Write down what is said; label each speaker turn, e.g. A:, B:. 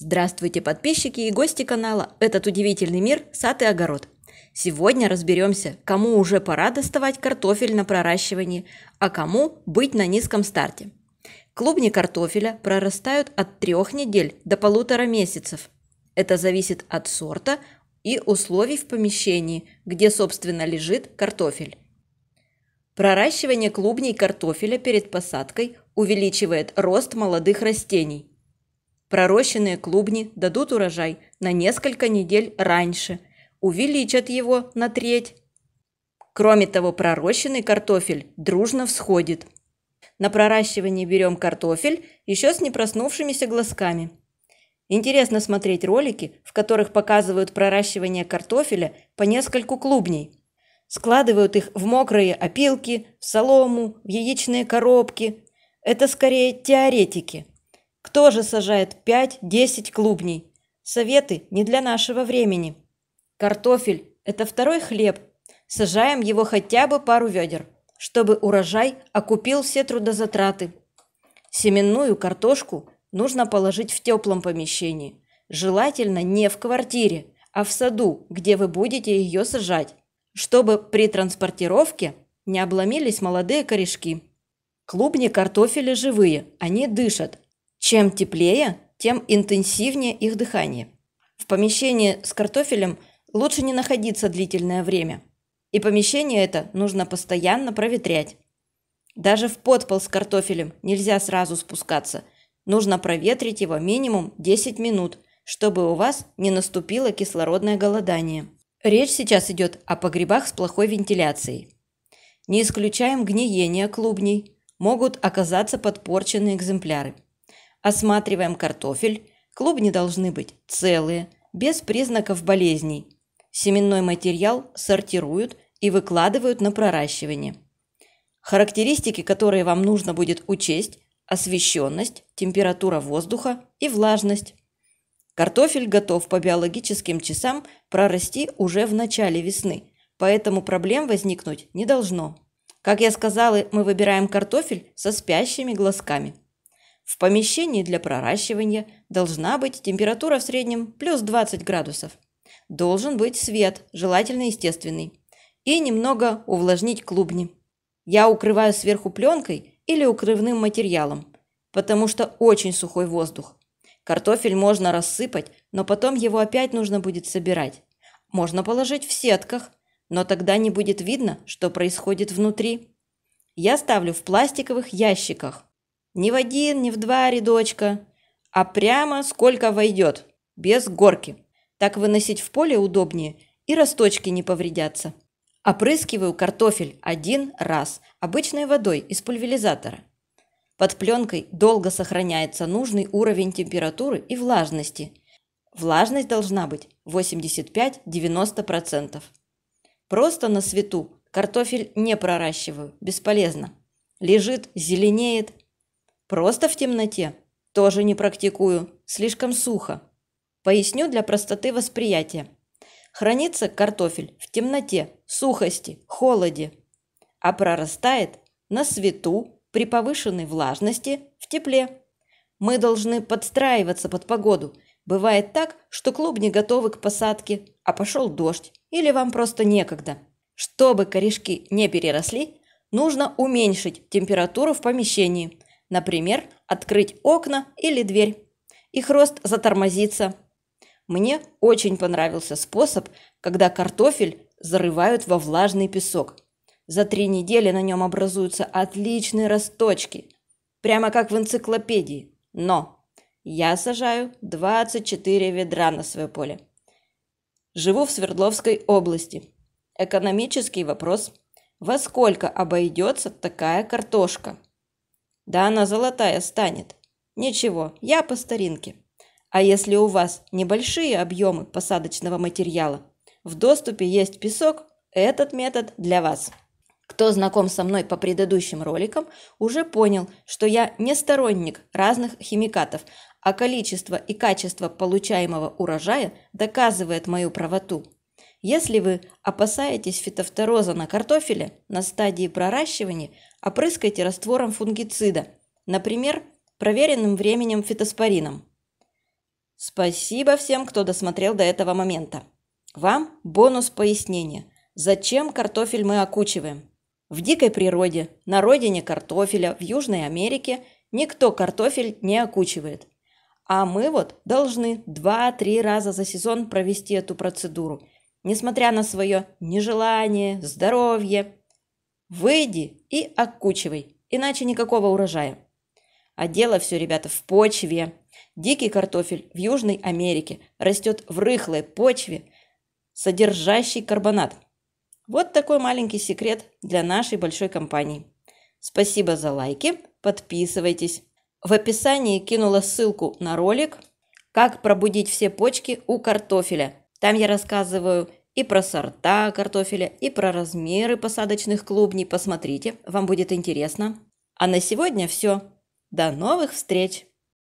A: Здравствуйте, подписчики и гости канала «Этот удивительный мир. Сад и огород». Сегодня разберемся, кому уже пора доставать картофель на проращивании, а кому быть на низком старте. Клубни картофеля прорастают от трех недель до полутора месяцев. Это зависит от сорта и условий в помещении, где, собственно, лежит картофель. Проращивание клубней картофеля перед посадкой увеличивает рост молодых растений, Пророщенные клубни дадут урожай на несколько недель раньше, увеличат его на треть. Кроме того, пророщенный картофель дружно всходит. На проращивание берем картофель еще с непроснувшимися глазками. Интересно смотреть ролики, в которых показывают проращивание картофеля по нескольку клубней. Складывают их в мокрые опилки, в солому, в яичные коробки. Это скорее теоретики – кто же сажает 5-10 клубней? Советы не для нашего времени. Картофель – это второй хлеб. Сажаем его хотя бы пару ведер, чтобы урожай окупил все трудозатраты. Семенную картошку нужно положить в теплом помещении. Желательно не в квартире, а в саду, где вы будете ее сажать, чтобы при транспортировке не обломились молодые корешки. Клубни картофеля живые, они дышат, чем теплее, тем интенсивнее их дыхание. В помещении с картофелем лучше не находиться длительное время. И помещение это нужно постоянно проветрять. Даже в подпол с картофелем нельзя сразу спускаться. Нужно проветрить его минимум 10 минут, чтобы у вас не наступило кислородное голодание. Речь сейчас идет о погребах с плохой вентиляцией. Не исключаем гниения клубней, могут оказаться подпорченные экземпляры – Осматриваем картофель. Клубни должны быть целые, без признаков болезней. Семенной материал сортируют и выкладывают на проращивание. Характеристики, которые вам нужно будет учесть – освещенность, температура воздуха и влажность. Картофель готов по биологическим часам прорасти уже в начале весны, поэтому проблем возникнуть не должно. Как я сказала, мы выбираем картофель со спящими глазками. В помещении для проращивания должна быть температура в среднем плюс 20 градусов. Должен быть свет, желательно естественный. И немного увлажнить клубни. Я укрываю сверху пленкой или укрывным материалом, потому что очень сухой воздух. Картофель можно рассыпать, но потом его опять нужно будет собирать. Можно положить в сетках, но тогда не будет видно, что происходит внутри. Я ставлю в пластиковых ящиках. Не в один, не в два рядочка, а прямо сколько войдет, без горки. Так выносить в поле удобнее и росточки не повредятся. Опрыскиваю картофель один раз обычной водой из пульверизатора. Под пленкой долго сохраняется нужный уровень температуры и влажности. Влажность должна быть 85-90%. Просто на свету картофель не проращиваю, бесполезно. Лежит, зеленеет, Просто в темноте тоже не практикую, слишком сухо. Поясню для простоты восприятия. Хранится картофель в темноте, сухости, холоде, а прорастает на свету при повышенной влажности в тепле. Мы должны подстраиваться под погоду. Бывает так, что клубни готовы к посадке, а пошел дождь или вам просто некогда. Чтобы корешки не переросли, нужно уменьшить температуру в помещении – Например, открыть окна или дверь. Их рост затормозится. Мне очень понравился способ, когда картофель зарывают во влажный песок. За три недели на нем образуются отличные росточки. Прямо как в энциклопедии. Но я сажаю 24 ведра на свое поле. Живу в Свердловской области. Экономический вопрос. Во сколько обойдется такая картошка? Да она золотая станет. Ничего, я по старинке. А если у вас небольшие объемы посадочного материала, в доступе есть песок, этот метод для вас. Кто знаком со мной по предыдущим роликам, уже понял, что я не сторонник разных химикатов, а количество и качество получаемого урожая доказывает мою правоту. Если вы опасаетесь фитофтороза на картофеле на стадии проращивания, опрыскайте раствором фунгицида, например, проверенным временем фитоспорином. Спасибо всем, кто досмотрел до этого момента. Вам бонус пояснения. Зачем картофель мы окучиваем? В дикой природе, на родине картофеля, в Южной Америке никто картофель не окучивает. А мы вот должны 2-3 раза за сезон провести эту процедуру – несмотря на свое нежелание, здоровье. Выйди и окучивай, иначе никакого урожая. А дело все, ребята, в почве. Дикий картофель в Южной Америке растет в рыхлой почве, содержащей карбонат. Вот такой маленький секрет для нашей большой компании. Спасибо за лайки, подписывайтесь. В описании кинула ссылку на ролик «Как пробудить все почки у картофеля». Там я рассказываю и про сорта картофеля, и про размеры посадочных клубней. Посмотрите, вам будет интересно. А на сегодня все. До новых встреч!